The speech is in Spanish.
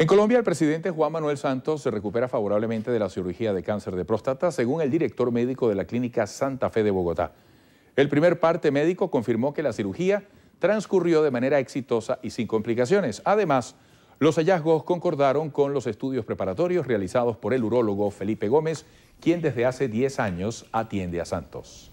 En Colombia, el presidente Juan Manuel Santos se recupera favorablemente de la cirugía de cáncer de próstata, según el director médico de la Clínica Santa Fe de Bogotá. El primer parte médico confirmó que la cirugía transcurrió de manera exitosa y sin complicaciones. Además, los hallazgos concordaron con los estudios preparatorios realizados por el urólogo Felipe Gómez, quien desde hace 10 años atiende a Santos.